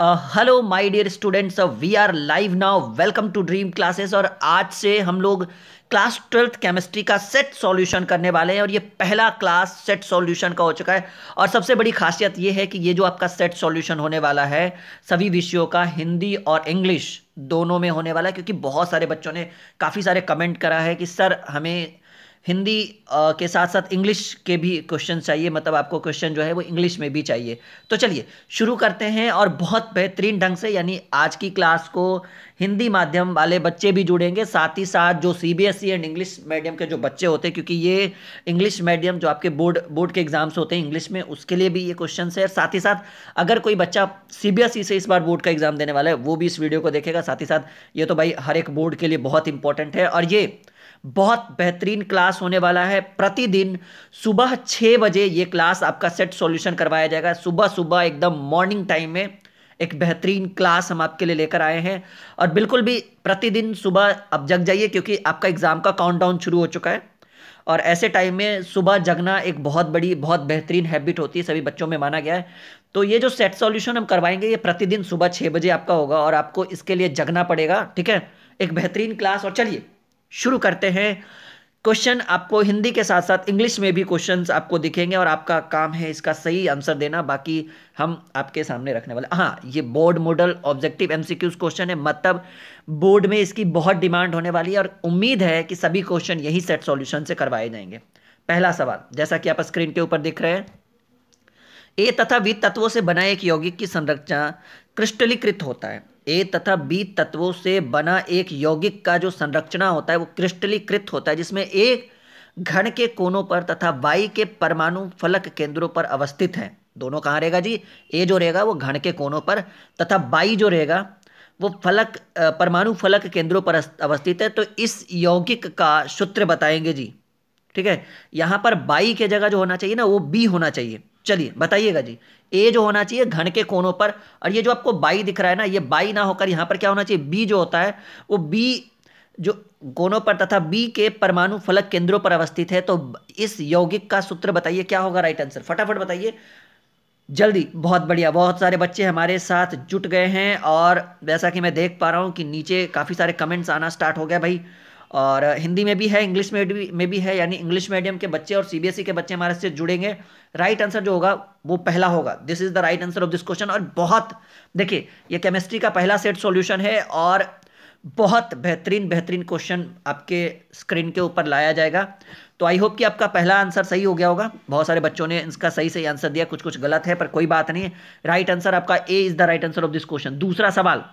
hello my dear students we are live now welcome to dream classes और आज से हम लोग क्लास ट्वेल्थ केमिस्ट्री का सेट सॉल्यूशन करने वाले हैं और ये पहला क्लास सेट सॉल्यूशन का हो चुका है और सबसे बड़ी खासियत ये है कि ये जो आपका सेट सॉल्यूशन होने वाला है सभी विषयों का हिंदी और इंग्लिश दोनों में होने वाला है क्योंकि बहुत सारे बच्चों ने काफ़ी सारे कमेंट करा है कि सर हमें हिंदी के साथ साथ इंग्लिश के भी क्वेश्चन चाहिए मतलब आपको क्वेश्चन जो है वो इंग्लिश में भी चाहिए तो चलिए शुरू करते हैं और बहुत बेहतरीन ढंग से यानी आज की क्लास को हिंदी माध्यम वाले बच्चे भी जुड़ेंगे साथ ही साथ जो C B S E and English medium के जो बच्चे होते हैं क्योंकि ये इंग्लिश मीडियम जो आपके बोर्ड बोर्ड के एग्जाम्स होते हैं इंग्लिश में उसके लिए भी ये क्वेश्चन है साथ ही साथ अगर कोई बच्चा सी बी एस ई से इस बार बोर्ड का एग्जाम देने वाला है वो भी इस वीडियो को देखेगा साथ ही साथ ये तो भाई हर एक बोर्ड के लिए बहुत इंपॉर्टेंट है और ये बहुत बेहतरीन क्लास होने वाला है प्रतिदिन सुबह छः बजे ये क्लास आपका सेट सॉल्यूशन करवाया जाएगा सुबह सुबह एकदम मॉर्निंग टाइम में एक बेहतरीन क्लास हम आपके लिए लेकर आए हैं और बिल्कुल भी प्रतिदिन सुबह अब जग जाइए क्योंकि आपका एग्ज़ाम का काउंटडाउन शुरू हो चुका है और ऐसे टाइम में सुबह जगना एक बहुत बड़ी बहुत बेहतरीन हैबिट होती है सभी बच्चों में माना गया है तो ये जो सेट सॉल्यूशन हम करवाएंगे ये प्रतिदिन सुबह छः बजे आपका होगा और आपको इसके लिए जगना पड़ेगा ठीक है एक बेहतरीन क्लास और चलिए शुरू करते हैं क्वेश्चन आपको हिंदी के साथ साथ इंग्लिश में भी क्वेश्चन आपको दिखेंगे और आपका काम है इसका सही आंसर देना बाकी हम आपके सामने रखने वाले हाँ ये board model objective MCQs question है मतलब बोर्ड में इसकी बहुत डिमांड होने वाली है और उम्मीद है कि सभी क्वेश्चन यही सेट सॉल्यूशन से करवाए जाएंगे पहला सवाल जैसा कि आप स्क्रीन के ऊपर दिख रहे हैं ए तथा वी तत्वों से बनाए एक यौगिक की संरचना क्रिस्टलीकृत होता है ए तथा बी तत्वों से बना एक यौगिक का जो संरचना होता है वो क्रिस्टलीकृत होता है जिसमें एक घन के कोनों पर तथा वाई के परमाणु फलक केंद्रों पर अवस्थित है दोनों कहाँ रहेगा जी ए जो रहेगा वो घन के कोनों पर तथा वाई जो रहेगा वो फलक परमाणु फलक केंद्रों पर अवस्थित है तो इस यौगिक का सूत्र बताएंगे जी ठीक है यहाँ पर बाई के जगह जो होना चाहिए ना वो बी होना चाहिए चलिए बताइएगा जी ए जो होना चाहिए घन के कोनों पर और ये जो आपको बाई दिख रहा है ना ये बाई ना होकर यहाँ पर क्या होना चाहिए बी जो होता है वो बी जो कोनों पर तथा बी के परमाणु फलक केंद्रों पर अवस्थित है तो इस यौगिक का सूत्र बताइए क्या होगा राइट आंसर फटाफट बताइए जल्दी बहुत बढ़िया बहुत सारे बच्चे हमारे साथ जुट गए हैं और जैसा कि मैं देख पा रहा हूँ कि नीचे काफ़ी सारे कमेंट्स आना स्टार्ट हो गया भाई और हिंदी में भी है इंग्लिश में भी में भी है यानी इंग्लिश मीडियम के बच्चे और सीबीएसई e के बच्चे हमारे से जुड़ेंगे राइट आंसर जो होगा वो पहला होगा this is the right answer of this question और बहुत देखिए ये केमिस्ट्री का पहला सेट सॉल्यूशन है और बहुत बेहतरीन बेहतरीन क्वेश्चन आपके स्क्रीन के ऊपर लाया जाएगा तो आई होप कि आपका पहला आंसर सही हो गया होगा बहुत सारे बच्चों ने इसका सही सही आंसर दिया कुछ कुछ गलत है पर कोई बात नहीं राइट आंसर आपका A is the right answer of this question दूसरा सवाल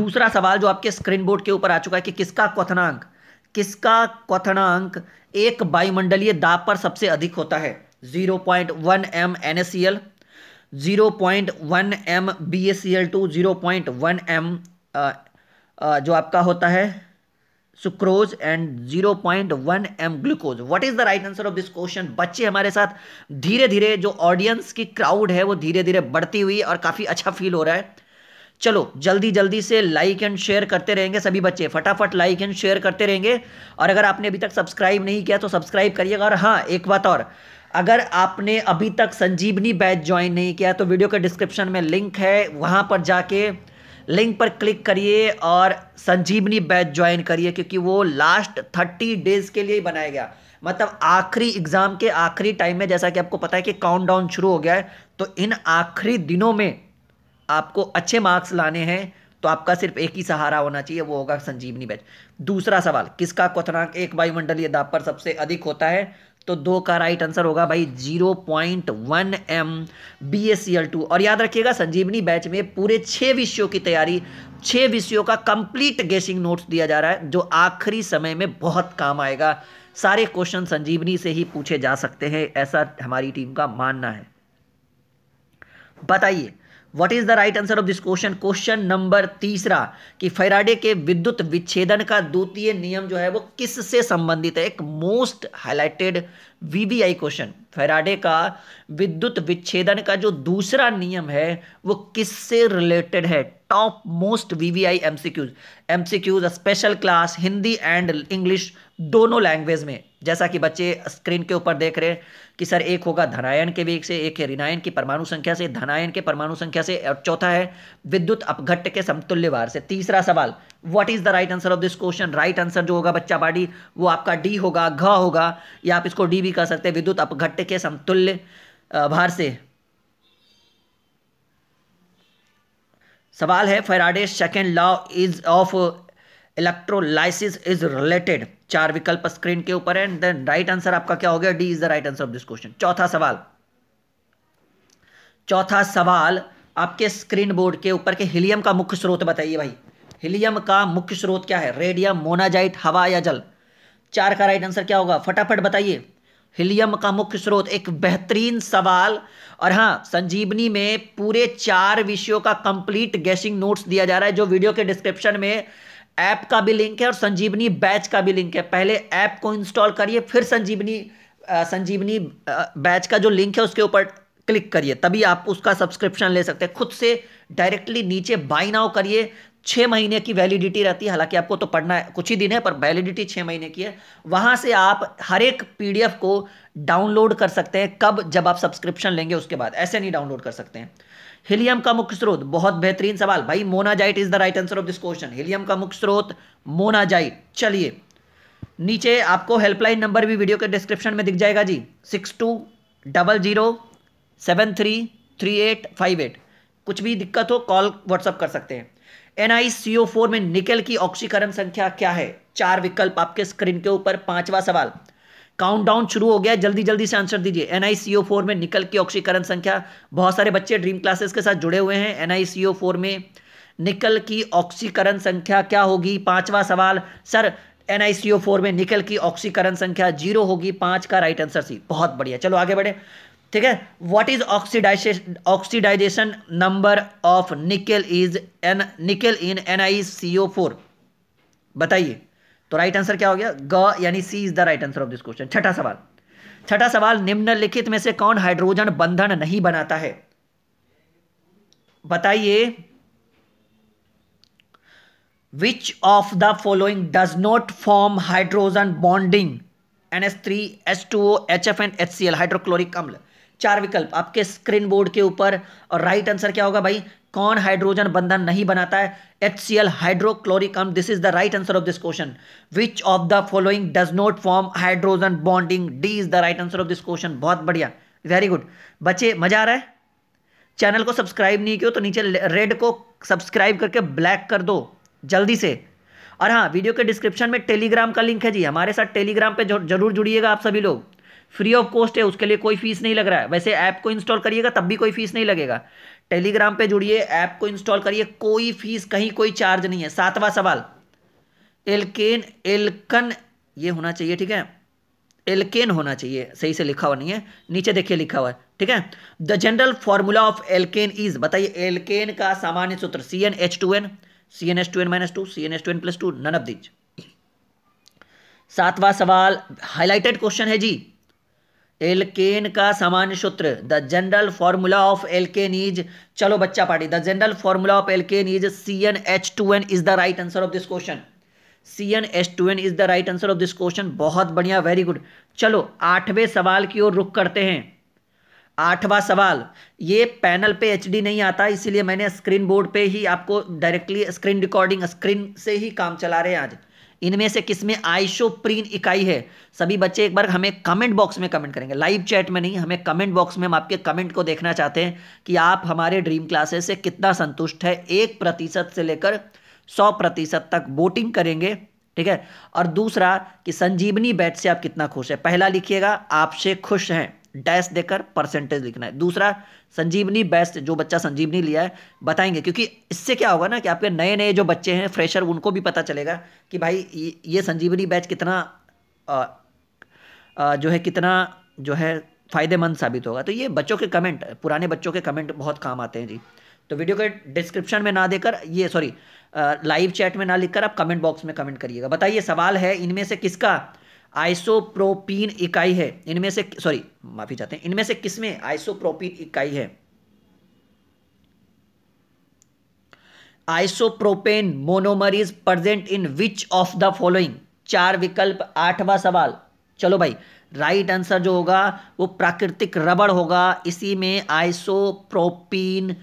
दूसरा सवाल जो आपके स्क्रीन बोर्ड के ऊपर आ चुका है कि किसका क्वथनांक किसका क्वथनांक एक वायुमंडलीय दाब पर सबसे अधिक होता है 0.1 point one M N S C L zero point one M B S C L two zero point one M जो आपका होता है sucrose and zero point one M glucose what is the right answer of this question बच्चे हमारे साथ धीरे धीरे जो ऑडियंस की क्राउड है वो धीरे धीरे बढ़ती हुई और काफ़ी अच्छा फील हो रहा है चलो जल्दी जल्दी से लाइक एंड शेयर करते रहेंगे सभी बच्चे फटाफट लाइक एंड शेयर करते रहेंगे और अगर आपने अभी तक सब्सक्राइब नहीं किया तो सब्सक्राइब करिएगा और हाँ एक बात और अगर आपने अभी तक संजीवनी बैच ज्वाइन नहीं किया तो वीडियो के डिस्क्रिप्शन में लिंक है वहाँ पर जाके लिंक पर क्लिक करिए और संजीवनी बैच ज्वाइन करिए क्योंकि वो लास्ट थर्टी डेज़ के लिए ही बनाया गया मतलब आखिरी एग्ज़ाम के आखिरी टाइम में जैसा कि आपको पता है कि काउंटडाउन शुरू हो गया है तो इन आखिरी दिनों में आपको अच्छे मार्क्स लाने हैं तो आपका सिर्फ एक ही सहारा होना चाहिए वो होगा संजीवनी बैच दूसरा सवाल किसका क्वनाक एक वायुमंडलीय दाब पर सबसे अधिक होता है तो दो का राइट आंसर होगा भाई zero point one M B S C L two और याद रखिएगा संजीवनी बैच में पूरे छः विषयों की तैयारी छः विषयों का कंप्लीट गेसिंग नोट्स दिया जा रहा है जो आखिरी समय में बहुत काम आएगा सारे क्वेश्चन संजीवनी से ही पूछे जा सकते हैं ऐसा हमारी टीम का मानना है बताइए what is the right answer of this question question number तीसरा कि फैराडे के विद्युत विच्छेदन का द्वितीय नियम जो है वो किससे संबंधित है एक most highlighted VVI question Faraday का विद्युत विच्छेदन का जो दूसरा नियम है वो किससे रिलेटेड है top most VVI MCQs MCQs special class Hindi and English दोनों लैंग्वेज में जैसा कि बच्चे स्क्रीन के ऊपर देख रहे हैं कि सर एक होगा धनायन के वेग से एक है ऋणायन की परमाणु संख्या से धनायन के परमाणु संख्या से और चौथा है विद्युत अपघट्ट के समतुल्य वार से तीसरा सवाल what is the right answer of this question right answer जो होगा बच्चा बाडी वो आपका डी होगा घ होगा या आप इसको डी भी कह सकते हैं विद्युत अपघट्ट के समतुल्य भार से सवाल है Faraday second law is of electrolysis is related चार विकल्प स्क्रीन के ऊपर एंड देन राइट आंसर आपका क्या हो गया D is the right answer of this question चौथा सवाल चौथा सवाल आपके स्क्रीन बोर्ड के ऊपर के हीलियम का मुख्य स्रोत बताइए भाई हीलियम का मुख्य स्रोत क्या है रेडियम मोनाजाइट हवा या जल चार का राइट आंसर क्या होगा फटाफट बताइए हीलियम का मुख्य स्रोत एक बेहतरीन सवाल और हाँ संजीवनी में पूरे चार विषयों का कंप्लीट गैसिंग नोट्स दिया जा रहा है जो वीडियो के डिस्क्रिप्शन में ऐप का भी लिंक है और संजीवनी बैच का भी लिंक है पहले ऐप को इंस्टॉल करिए फिर संजीवनी संजीवनी बैच का जो लिंक है उसके ऊपर क्लिक करिए तभी आप उसका सब्सक्रिप्शन ले सकते हैं खुद से डायरेक्टली नीचे बाई नाउ करिए छः महीने की वैलिडिटी रहती है हालांकि आपको तो पढ़ना है कुछ ही दिन है पर वैलिडिटी छः महीने की है वहाँ से आप हर एक पीडीएफ को डाउनलोड कर सकते हैं कब जब आप सब्सक्रिप्शन लेंगे उसके बाद ऐसे नहीं डाउनलोड कर सकते हैं हीलियम का मुख्य स्रोत बहुत बेहतरीन सवाल भाई monazite is the right answer of this question helium का मुख्य स्रोत मोनाजाइट चलिए नीचे आपको हेल्पलाइन नंबर भी वीडियो के डिस्क्रिप्शन में दिख जाएगा जी six two double zero seven three three eight five eight कुछ भी दिक्कत हो कॉल व्हाट्सअप कर सकते हैं एन में निकल की ऑक्सीकरण संख्या क्या है चार विकल्प आपके स्क्रीन के ऊपर पांचवा सवाल काउंटडाउन शुरू हो गया जल्दी जल्दी से आंसर दीजिए फोर में निकल की ऑक्सीकरण संख्या बहुत सारे बच्चे ड्रीम क्लासेस के साथ जुड़े हुए हैं एन में निकल की ऑक्सीकरण संख्या क्या होगी पांचवा सवाल सर एन में निकल की ऑक्सीकरण संख्या जीरो होगी पांच का राइट आंसर सी बहुत बढ़िया चलो आगे बढ़े ठीक है what is oxidization oxidization number of nickel is in nickel in N I C O four बताइए तो राइट आंसर क्या हो गया ग यानी C is the right answer of this question छठा सवाल छठा सवाल निम्नलिखित में से कौन हाइड्रोजन बंधन नहीं बनाता है बताइए which of the following does not form hydrogen bonding N S three S two O H F and H C L hydrochloric अम्ल चार विकल्प आपके स्क्रीन बोर्ड के ऊपर और राइट आंसर क्या होगा भाई कौन हाइड्रोजन बंधन नहीं बनाता है H C L hydrochloric this is the right answer of this question which of the following does not form hydrogen bonding D is the right answer of this question बहुत बढ़िया वेरी गुड बच्चे मजा आ रहा है channel को subscribe नहीं किया तो नीचे रेड को सब्सक्राइब करके ब्लैक कर दो जल्दी से और हाँ वीडियो के डिस्क्रिप्शन में टेलीग्राम का लिंक है जी हमारे साथ टेलीग्राम पे जरूर जुड़िएगा आप सभी लोग फ्री ऑफ कॉस्ट है उसके लिए कोई फीस नहीं लग रहा है वैसे ऐप को इंस्टॉल करिएगा तब भी कोई फीस नहीं लगेगा टेलीग्राम पे जुड़िए ऐप को इंस्टॉल करिए कोई फीस कहीं कोई चार्ज नहीं है सातवां सवाल एलकेन एलकन ये होना चाहिए ठीक है एलकेन होना चाहिए सही से लिखा हुआ नहीं है नीचे देखिए लिखा हुआ है ठीक है the general formula of alkene is बताइए एलकेन का सामान्य सूत्र C N H two N C N H two N minus two C N H two N plus two none of these सातवां सवाल हाईलाइटेड क्वेश्चन है जी alkane का सामान्य सूत्र the general formula of alkene is चलो बच्चा party the general formula of alkene is C N H two N is the right answer of this question C N H two N is the right answer of this question बहुत बढ़िया very good चलो आठवें सवाल की ओर रुख करते हैं आठवां सवाल ये पैनल पे एच नहीं आता इसीलिए मैंने स्क्रीन बोर्ड पे ही आपको डायरेक्टली स्क्रीन रिकॉर्डिंग स्क्रीन से ही काम चला रहे हैं आज इनमें से किस में आइशोप्रीन इकाई है सभी बच्चे एक बार हमें कमेंट बॉक्स में कमेंट करेंगे लाइव चैट में नहीं हमें कमेंट बॉक्स में हम आपके कमेंट को देखना चाहते हैं कि आप हमारे ड्रीम क्लासेस से कितना संतुष्ट है एक प्रतिशत से लेकर सौ प्रतिशत तक वोटिंग करेंगे ठीक है और दूसरा कि संजीवनी बैट से आप कितना खुश है पहला लिखिएगा आपसे खुश हैं डैश देकर परसेंटेज लिखना है दूसरा संजीवनी बेस्ट जो बच्चा संजीवनी लिया है बताएंगे क्योंकि इससे क्या होगा ना कि आपके नए नए जो बच्चे हैं फ्रेशर उनको भी पता चलेगा कि भाई ये संजीवनी बैच कितना आ, आ, जो है कितना जो है फ़ायदेमंद साबित होगा तो ये बच्चों के कमेंट पुराने बच्चों के कमेंट बहुत काम आते हैं जी तो वीडियो के डिस्क्रिप्शन में ना देकर ये सॉरी लाइव चैट में ना लिखकर आप कमेंट बॉक्स में कमेंट करिएगा बताइए सवाल है इनमें से किसका आइसोप्रोपीन इकाई है इनमें से सॉरी माफी चाहते हैं इनमें से किसमें आइसोप्रोपीन इकाई है isoprene monomer is present in which of the following चार विकल्प आठवां सवाल चलो भाई राइट आंसर जो होगा वो प्राकृतिक रबड़ होगा इसी में आइसोप्रोपीन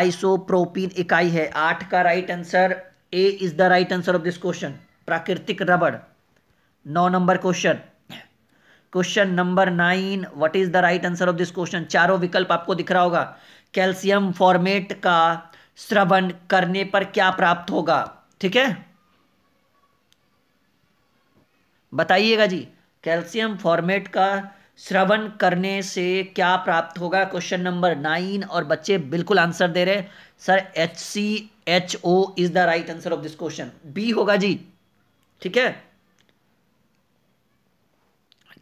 आइसोप्रोपीन इकाई है आठ का right answer A is the right answer of this question प्राकृतिक रबड़ नौ number question question number nine what is the right answer of this question चारों विकल्प आपको दिख रहा होगा कैल्शियम फॉर्मेट का श्रवण करने पर क्या प्राप्त होगा ठीक है बताइएगा जी कैल्शियम फॉर्मेट का श्रवण करने से क्या प्राप्त होगा क्वेश्चन नंबर नाइन और बच्चे बिल्कुल आंसर दे रहे sir H C H O is the right answer of this question B होगा जी ठीक है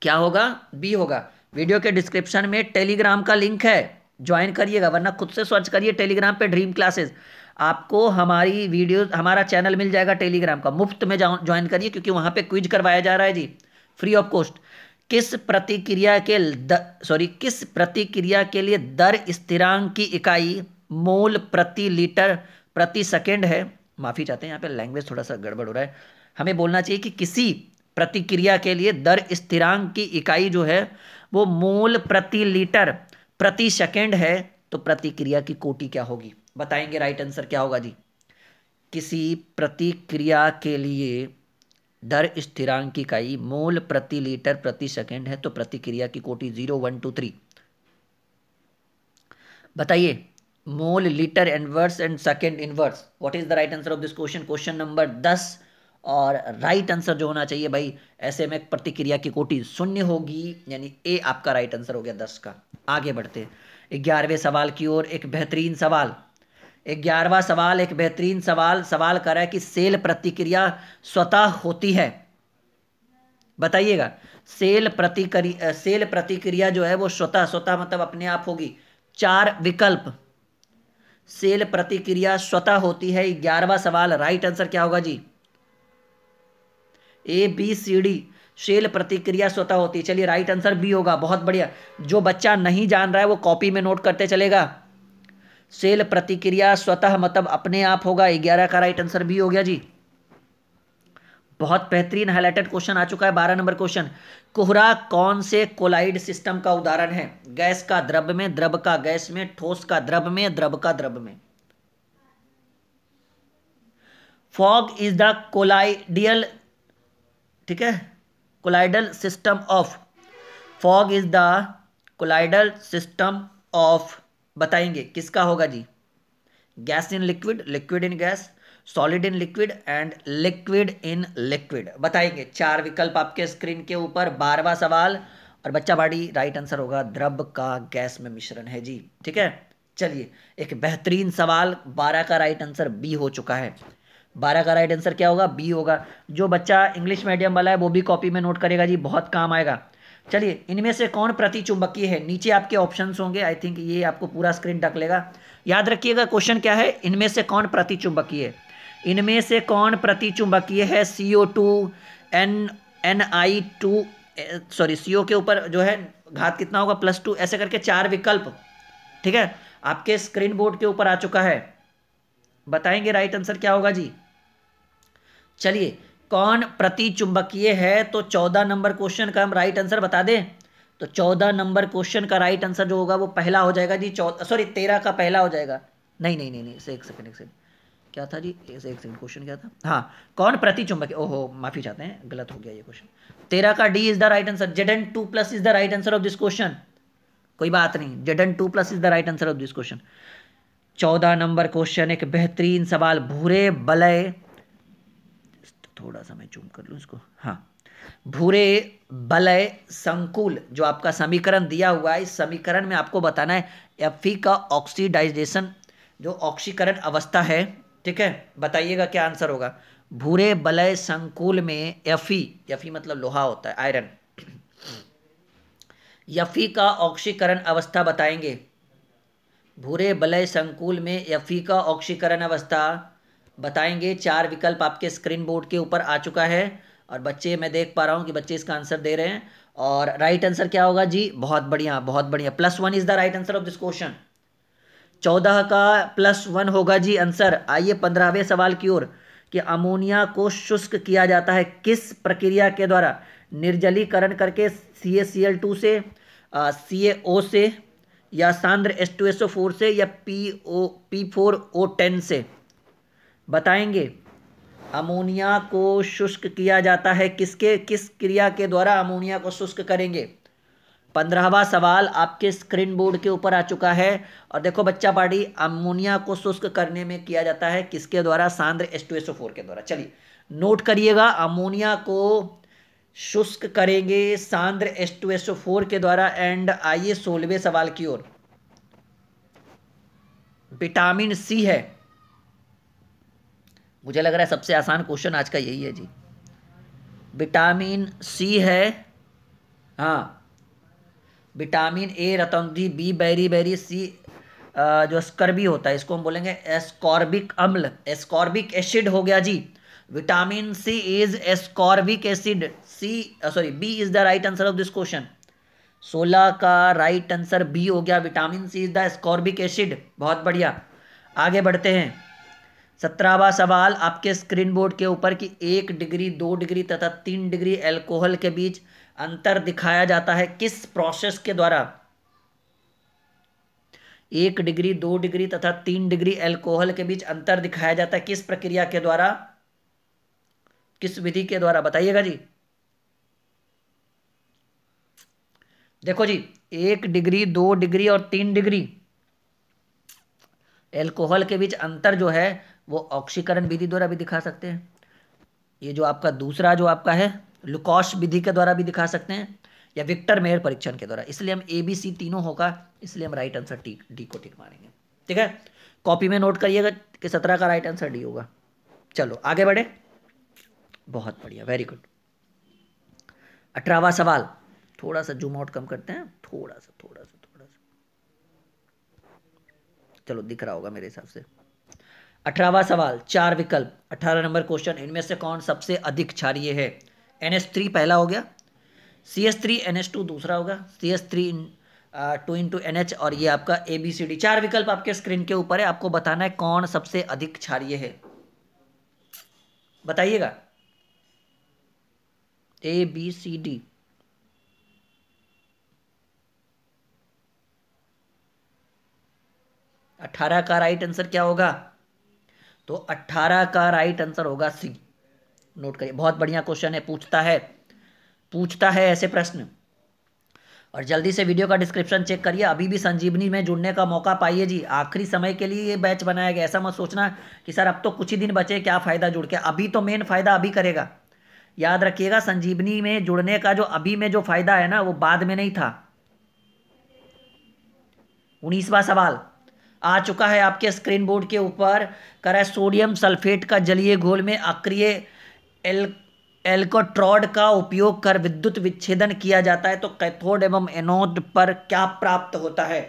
क्या होगा बी होगा वीडियो के डिस्क्रिप्शन में टेलीग्राम का लिंक है ज्वाइन करिएगा वरना खुद से सर्च करिए टेलीग्राम पे ड्रीम क्लासेस आपको हमारी वीडियो हमारा चैनल मिल जाएगा टेलीग्राम का मुफ्त में ज्वाइन करिए क्योंकि वहाँ पे क्विज करवाया जा रहा है जी फ्री ऑफ कॉस्ट किस प्रतिक्रिया के सॉरी किस प्रतिक्रिया के लिए दर स्थिरांक की इकाई मोल प्रति लीटर प्रति सेकेंड है माफ़ी चाहते हैं यहाँ पे लैंग्वेज थोड़ा सा गड़बड़ हो रहा है हमें बोलना चाहिए कि किसी प्रतिक्रिया के लिए दर स्थिरांक की इकाई जो है वो मोल प्रति लीटर प्रति सेकेंड है तो प्रतिक्रिया की कोटि क्या होगी बताएंगे राइट आंसर क्या होगा जी किसी प्रतिक्रिया के लिए दर स्थिरांक की इकाई मोल प्रति लीटर प्रति सेकेंड है तो प्रतिक्रिया की कोटि जीरो वन टू थ्री बताइए mole litre inverse and second inverse what is the right answer of this question question number दस और राइट आंसर जो होना चाहिए भाई ऐसे में प्रतिक्रिया की कोटि शून्य होगी यानी ए आपका राइट आंसर हो गया दस का आगे बढ़ते ग्यारहवें सवाल की ओर एक बेहतरीन सवाल ग्यारहवा सवाल एक बेहतरीन सवाल सवाल कर रहा है कि सेल प्रतिक्रिया स्वतः होती है बताइएगा सेल प्रतिक्रिया सेल प्रतिक्रिया जो है वो स्वतः स्वतः मतलब अपने आप होगी चार विकल्प सेल प्रतिक्रिया स्वतः होती है ग्यारहवा सवाल राइट आंसर क्या होगा जी ए बी सी डी शेल प्रतिक्रिया स्वतः होती है चलिए राइट आंसर बी होगा बहुत बढ़िया जो बच्चा नहीं जान रहा है वो कॉपी में नोट करते चलेगा सेल प्रतिक्रिया स्वतः मतलब अपने आप होगा ग्यारह का राइट आंसर बी हो गया जी बहुत बेहतरीन हाईलाइटेड क्वेश्चन आ चुका है बारह नंबर क्वेश्चन कोहरा कौन से कोलाइड सिस्टम का उदाहरण है गैस का द्रव में द्रव का गैस में ठोस का द्रव में द्रव का द्रव में फॉग इज द कोलाइडियल ठीक है colloidal system of fog is the colloidal system of बताएंगे किसका होगा जी gas in liquid liquid in gas solid in liquid and liquid in liquid बताएंगे चार विकल्प आपके स्क्रीन के ऊपर बारवा सवाल और बच्चा बाड़ी राइट आंसर होगा द्रव का गैस में मिश्रण है जी ठीक है चलिए एक बेहतरीन सवाल बारह का राइट आंसर बी हो चुका है बारह का राइट आंसर क्या होगा बी होगा जो बच्चा इंग्लिश मीडियम वाला है वो भी कॉपी में नोट करेगा जी बहुत काम आएगा चलिए इनमें से कौन प्रति चुंबकीय है नीचे आपके ऑप्शंस होंगे आई थिंक ये आपको पूरा स्क्रीन ढक लेगा याद रखिएगा क्वेश्चन क्या है इनमें से कौन प्रति चुंबकीय है इनमें से कौन प्रति चुंबकीय है C O two N N I two sorry C O के ऊपर जो है घात कितना होगा प्लस टू ऐसे करके चार विकल्प ठीक है आपके स्क्रीन बोर्ड के ऊपर आ चुका है बताएंगे राइट आंसर क्या होगा जी चलिए कौन प्रति चुंबकीय है तो चौदह नंबर क्वेश्चन का हम राइट आंसर बता दें तो चौदह नंबर क्वेश्चन का राइट आंसर जो होगा वो पहला हो जाएगा जी चौदह सॉरी तेरह का पहला हो जाएगा नहीं नहीं नहीं नहीं एक सेकंड एक सेकंड क्या था जी एक सेकंड क्वेश्चन क्या था हाँ कौन प्रति चुंबकीय ओहो माफी चाहते हैं गलत हो गया ये क्वेश्चन तेरह का D is the right answer Z N two plus is the right answer of this question कोई बात नहीं Z N two plus is the right answer of this question चौदह नंबर क्वेश्चन एक बेहतरीन सवाल भूरे बलय थोड़ा सा मैं चूम कर लूँ इसको हाँ भूरे बलय संकुल जो आपका समीकरण दिया हुआ है इस समीकरण में आपको बताना है एफ का ऑक्सीडाइजेशन जो ऑक्सीकरण अवस्था है ठीक है बताइएगा क्या आंसर होगा भूरे बलय संकुल में एफी एफी मतलब लोहा होता है आयरन यफी का ऑक्सीकरण अवस्था बताएंगे भूरे बलय संकुल में यफी का ऑक्सीकरण अवस्था बताएंगे चार विकल्प आपके स्क्रीन बोर्ड के ऊपर आ चुका है और बच्चे मैं देख पा रहा हूँ कि बच्चे इसका आंसर दे रहे हैं और राइट आंसर क्या होगा जी बहुत बढ़िया बहुत बढ़िया plus one is the right answer of this question चौदह का प्लस वन होगा जी आंसर आइए पंद्रहवें सवाल की ओर कि अमोनिया को शुष्क किया जाता है किस प्रक्रिया के द्वारा निर्जलीकरण करके सी ए सी एल टू से सी ए ओ से या सांद्र S two S O four से या P O P four O ten से बताएंगे अमोनिया को शुष्क किया जाता है किसके किस क्रिया के द्वारा अमोनिया को शुष्क करेंगे पंद्रहवा सवाल आपके स्क्रीन बोर्ड के ऊपर आ चुका है और देखो बच्चा पार्टी अमोनिया को शुष्क करने में किया जाता है किसके द्वारा सांद्र एस टू एस फोर के द्वारा चलिए नोट करिएगा अमोनिया को शुष्क करेंगे सांद्र एस टू एस फोर के द्वारा एंड आइए सोलहवें सवाल की ओर विटामिन सी है मुझे लग रहा है सबसे आसान क्वेश्चन आज का यही है जी विटामिन सी है हाँ विटामिन ए रतौंधी बी बैरी बैरी सी जो स्कर्बी होता है इसको हम बोलेंगे एस्कॉर्बिक अम्ल एस्कॉर्बिक एसिड हो गया जी vitamin C is ascorbic acid C sorry B is the right answer of this question सोलह का राइट आंसर बी हो गया vitamin C is the ascorbic acid बहुत बढ़िया आगे बढ़ते हैं सत्रहवा सवाल आपके स्क्रीन बोर्ड के ऊपर कि एक डिग्री दो डिग्री तथा तीन डिग्री एल्कोहल के बीच अंतर दिखाया जाता है किस प्रोसेस के द्वारा एक डिग्री दो डिग्री तथा तीन डिग्री एल्कोहल के बीच अंतर दिखाया जाता है किस प्रक्रिया के द्वारा किस विधि के द्वारा बताइएगा जी देखो जी एक डिग्री दो डिग्री और तीन डिग्री एल्कोहल के बीच अंतर जो है वो ऑक्सीकरण विधि द्वारा भी दिखा सकते हैं ये जो आपका दूसरा जो आपका है लुकॉश विधि के द्वारा भी दिखा सकते हैं या विक्टर मेयर परीक्षण के द्वारा इसलिए हम ए बी सी तीनों होगा इसलिए हम राइट आंसर टी डी को टिक मारेंगे ठीक है कॉपी में नोट करिएगा कि सत्रह का राइट आंसर डी होगा चलो आगे बढ़े बहुत बढ़िया वेरी गुड अठारहवा सवाल थोड़ा सा जूम आउट कम करते हैं थोड़ा सा थोड़ा सा चलो दिख रहा होगा मेरे हिसाब से अठारहवा सवाल चार विकल्प अठारह नंबर क्वेश्चन इनमें से कौन सबसे अधिक क्षारिय है एन एस थ्री पहला हो गया C S three N S two दूसरा होगा C S three two in two N H और ये आपका ए बी सी डी चार विकल्प आपके स्क्रीन के ऊपर है आपको बताना है कौन सबसे अधिक क्षारिय है बताइएगा ए बी सी डी अट्ठारह का राइट आंसर क्या होगा तो अट्ठारह का राइट आंसर होगा सी नोट करिए बहुत बढ़िया क्वेश्चन है पूछता है पूछता है ऐसे प्रश्न और जल्दी से वीडियो का डिस्क्रिप्शन चेक करिए अभी भी संजीवनी में जुड़ने का मौका पाइए जी आखिरी समय के लिए ये बैच बनाया गया ऐसा मत सोचना कि सर अब तो कुछ ही दिन बचे क्या फ़ायदा जुड़ के अभी तो मेन फ़ायदा अभी करेगा याद रखिएगा संजीवनी में जुड़ने का जो अभी में जो फ़ायदा है ना वो बाद में नहीं था उन्नीसवा सवाल आ चुका है आपके स्क्रीन बोर्ड के ऊपर करा सोडियम सल्फेट का जलीय घोल में अक्रिय एल एल्कोट्रॉड का उपयोग कर विद्युत विच्छेदन किया जाता है तो कैथोड एवं एनोड पर क्या प्राप्त होता है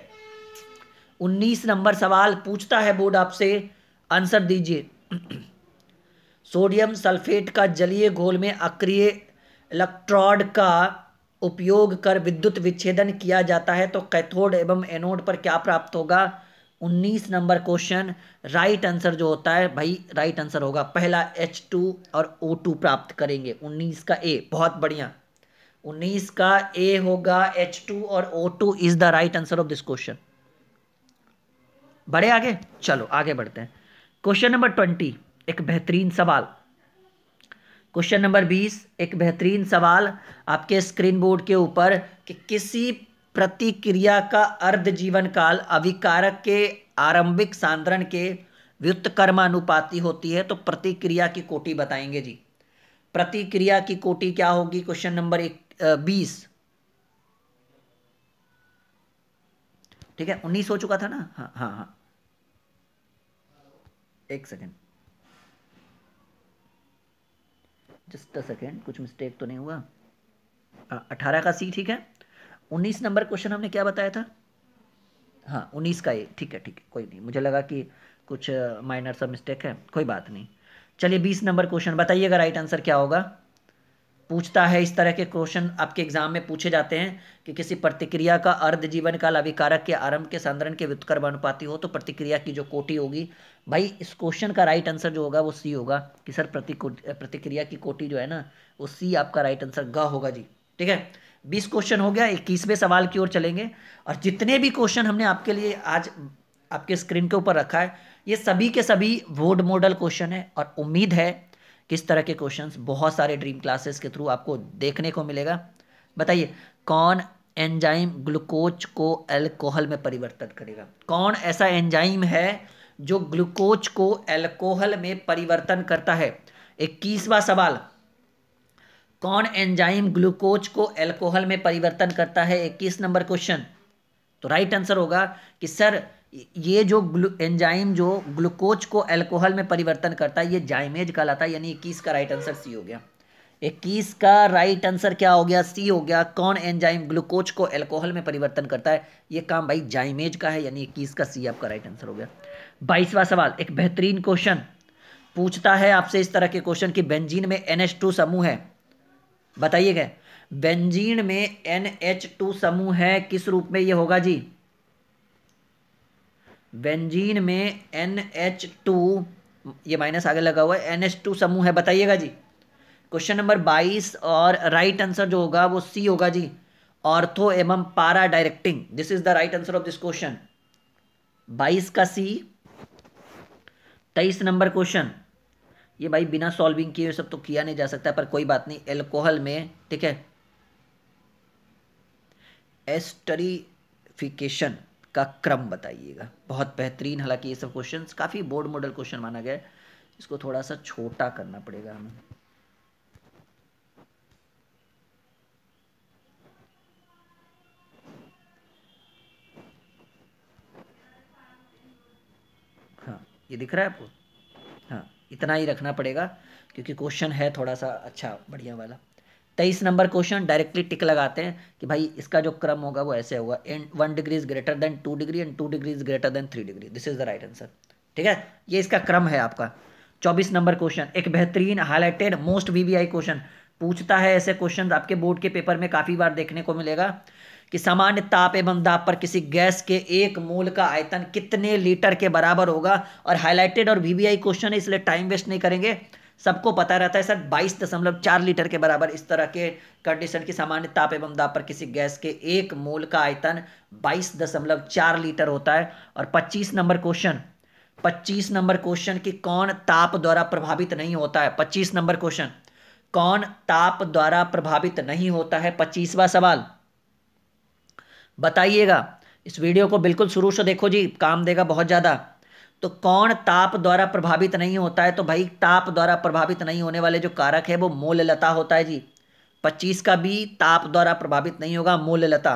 उन्नीस नंबर सवाल पूछता है बोर्ड आपसे आंसर दीजिए सोडियम सल्फेट का जलीय घोल में अक्रिय इलेक्ट्रॉड का उपयोग कर विद्युत विच्छेदन किया जाता है तो कैथोड एवं एनोड पर क्या प्राप्त होगा उन्नीस नंबर क्वेश्चन राइट आंसर जो होता है भाई राइट आंसर होगा पहला एच टू और ओ टू प्राप्त करेंगे उन्नीस का ए बहुत बढ़िया उन्नीस का ए होगा एच टू और O two is the right answer of this question बढ़े आगे चलो आगे बढ़ते हैं क्वेश्चन नंबर ट्वेंटी एक बेहतरीन सवाल क्वेश्चन नंबर बीस एक बेहतरीन सवाल आपके स्क्रीन बोर्ड के ऊपर कि किसी प्रतिक्रिया का अर्ध जीवन काल अविकारक के आरंभिक सांद्रण के व्युत्कर्मानुपाती होती है तो प्रतिक्रिया की कोटि बताएंगे जी प्रतिक्रिया की कोटि क्या होगी क्वेश्चन नंबर एक बीस ठीक है उन्नीस हो चुका था ना हाँ हाँ हाँ एक सेकेंड जस्ट अ सेकेंड कुछ मिस्टेक तो नहीं हुआ अठारह का सी ठीक है उन्नीस नंबर क्वेश्चन हमने क्या बताया था हाँ उन्नीस का ये ठीक है ठीक है कोई नहीं मुझे लगा कि कुछ माइनर सा मिस्टेक है कोई बात नहीं चलिए बीस नंबर क्वेश्चन बताइएगा राइट आंसर क्या होगा पूछता है इस तरह के क्वेश्चन आपके एग्जाम में पूछे जाते हैं कि किसी प्रतिक्रिया का अर्ध जीवन काल अभिकारक के आरंभ के संदर्भ के व्युत्कर्म अनुपाती हो तो प्रतिक्रिया की जो कोटि होगी भाई इस क्वेश्चन का राइट आंसर जो होगा वो सी होगा कि सर प्रतिक्रिया की कोटि जो है ना वो सी आपका राइट आंसर ग होगा जी ठीक है बीस क्वेश्चन हो गया इक्कीसवें सवाल की ओर चलेंगे और जितने भी क्वेश्चन हमने आपके लिए आज आपके स्क्रीन के ऊपर रखा है ये सभी के सभी वोड मॉडल क्वेश्चन है और उम्मीद है कि इस तरह के क्वेश्चन बहुत सारे ड्रीम क्लासेस के थ्रू आपको देखने को मिलेगा बताइए कौन एंजाइम ग्लूकोज को एल्कोहल में परिवर्तित करेगा कौन ऐसा एंजाइम है जो ग्लूकोज को एल्कोहल में परिवर्तन करता है इक्कीसवा सवाल कौन एंजाइम ग्लूकोज को एल्कोहल में परिवर्तन करता है इक्कीस नंबर क्वेश्चन तो राइट आंसर होगा कि सर ये जो एंजाइम जो ग्लूकोज को एल्कोहल में परिवर्तन करता है ये जाइमेज कहलाता है यानी इक्कीस का राइट आंसर सी हो गया इक्कीस का राइट आंसर क्या हो गया सी हो गया कौन एंजाइम ग्लूकोज को एल्कोहल में परिवर्तन करता है ये काम भाई जाइमेज का है यानी इक्कीस का सी आपका राइट आंसर हो गया बाईसवा सवाल एक बेहतरीन क्वेश्चन पूछता है आपसे इस तरह के क्वेश्चन कि बेंजीन में एन समूह है बताइएगा बेंजीन में एन एच टू समूह है किस रूप में ये होगा जी बेंजीन में एन एच टू ये माइनस आगे लगा हुआ है एन एच टू समूह है बताइएगा जी क्वेश्चन नंबर बाईस और राइट आंसर जो होगा वो सी होगा जी ऑर्थो एवं para directing this is the right answer of this question बाईस का सी तेईस नंबर क्वेश्चन ये भाई बिना सॉल्विंग किए सब तो किया नहीं जा सकता पर कोई बात नहीं एल्कोहल में ठीक है एस्टरीफिकेशन का क्रम बताइएगा बहुत बेहतरीन हालांकि ये सब क्वेश्चन काफ़ी बोर्ड मॉडल क्वेश्चन माना गया है इसको थोड़ा सा छोटा करना पड़ेगा हमें हाँ ये दिख रहा है आपको इतना ही रखना पड़ेगा क्योंकि क्वेश्चन है थोड़ा सा अच्छा बढ़िया वाला तेईस नंबर क्वेश्चन डायरेक्टली टिक लगाते हैं कि भाई इसका जो क्रम होगा वो ऐसे होगा and one degree is greater than two degree and two degree is greater than three degree this is the right answer ठीक है ये इसका क्रम है आपका चौबीस नंबर क्वेश्चन एक बेहतरीन हाईलाइटेड मोस्ट वीवीआई क्वेश्चन पूछता है ऐसे क्वेश्चन आपके बोर्ड के पेपर में काफ़ी बार देखने को मिलेगा कि सामान्य ताप एवं दाब पर किसी गैस के एक मोल का आयतन कितने लीटर के बराबर होगा और हाईलाइटेड और वीवीआई क्वेश्चन है इसलिए टाइम वेस्ट नहीं करेंगे सबको पता रहता है सर बाईस दशमलव चार लीटर के बराबर इस तरह के कंडीशन की सामान्य ताप एवं दाब पर किसी गैस के एक मोल का आयतन बाईस दशमलव चार लीटर होता है और पच्चीस नंबर क्वेश्चन पच्चीस नंबर क्वेश्चन की कौन ताप द्वारा प्रभावित नहीं होता है पच्चीस नंबर क्वेश्चन कौन ताप द्वारा प्रभावित नहीं होता है पच्चीसवा सवाल बताइएगा इस वीडियो को बिल्कुल शुरू से देखो जी काम देगा बहुत ज़्यादा तो कौन ताप द्वारा प्रभावित नहीं होता है तो भाई ताप द्वारा प्रभावित नहीं होने वाले जो कारक है वो मोल लता होता है जी पच्चीस का भी ताप द्वारा प्रभावित नहीं होगा मूल लता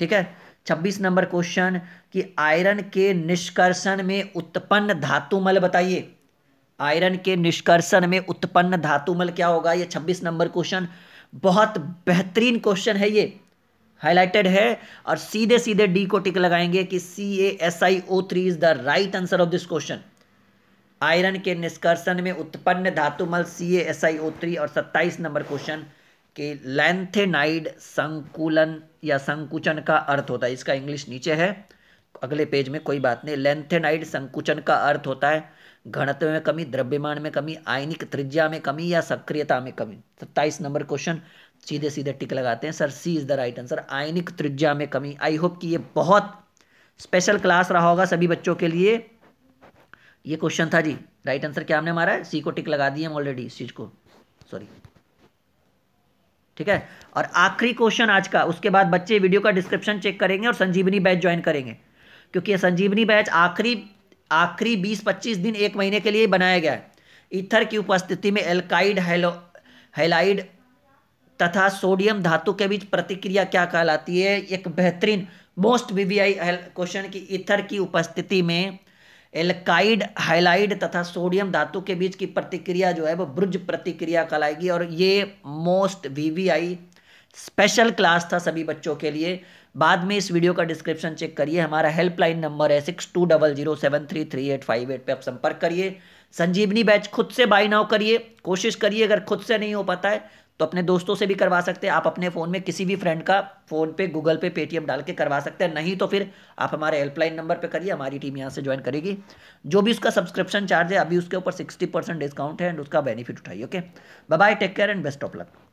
ठीक है छब्बीस नंबर क्वेश्चन कि आयरन के निष्कर्षण में उत्पन्न धातुमल बताइए आयरन के निष्कर्षण में उत्पन्न धातुमल क्या होगा ये छब्बीस नंबर क्वेश्चन बहुत बेहतरीन क्वेश्चन है ये हाईलाइटेड है और सीधे सीधे डी को टिक लगाएंगे कि C A S I O three is the right answer of this question iron के निष्कर्षण में उत्पन्न धातुमल सी A S I O three और सत्ताईस नंबर क्वेश्चन के लेंथेनाइड संकुलन या संकुचन का अर्थ होता है इसका इंग्लिश नीचे है अगले पेज में कोई बात नहीं लेंथेनाइड संकुचन का अर्थ होता है घनत्व में कमी द्रव्यमान में कमी आयनिक त्रिज्या में कमी या सक्रियता में कमी सत्ताईस नंबर क्वेश्चन सीधे सीधे टिक लगाते हैं sir C is the right answer आयनिक त्रिज्या में कमी आई होप कि ये बहुत स्पेशल क्लास रहा होगा सभी बच्चों के लिए ये क्वेश्चन था जी राइट आंसर क्या हमने मारा है सी को टिक लगा दिए हम ऑलरेडी इस चीज़ को सॉरी ठीक है और आखिरी क्वेश्चन आज का उसके बाद बच्चे वीडियो का डिस्क्रिप्शन चेक करेंगे और संजीवनी बैच ज्वाइन करेंगे क्योंकि ये संजीवनी बैच आखिरी आखिरी 20-25 दिन एक महीने के लिए बनाया गया है इथर की उपस्थिति में एल्काइड हेलो हेलाइड तथा सोडियम धातु के बीच प्रतिक्रिया क्या कहलाती है एक बेहतरीन मोस्ट वीवीआई क्वेश्चन की इथर की उपस्थिति में एल्काइड हाइलाइड तथा सोडियम धातु के बीच की प्रतिक्रिया जो है वो ब्रुज प्रतिक्रिया कहलाएगी और ये मोस्ट वीवीआई स्पेशल क्लास था सभी बच्चों के लिए बाद में इस वीडियो का डिस्क्रिप्शन चेक करिए हमारा हेल्पलाइन नंबर है six two double zero seven three three eight five eight पर आप संपर्क करिए संजीवनी बैच खुद से बाई नाव करिए कोशिश करिए अगर खुद से नहीं हो पाता है तो अपने दोस्तों से भी करवा सकते हैं आप अपने फ़ोन में किसी भी फ्रेंड का फ़ोन पे गूगल पे पेटीएम डाल के करवा सकते हैं नहीं तो फिर आप हमारे हेल्पलाइन नंबर पे करिए हमारी टीम यहाँ से ज्वाइन करेगी जो भी उसका सब्सक्रिप्शन चार्ज है अभी उसके ऊपर सिक्सटी परसेंट डिस्काउंट है एंड उसका बेनिफिट उठाइए okay bye take care and best of luck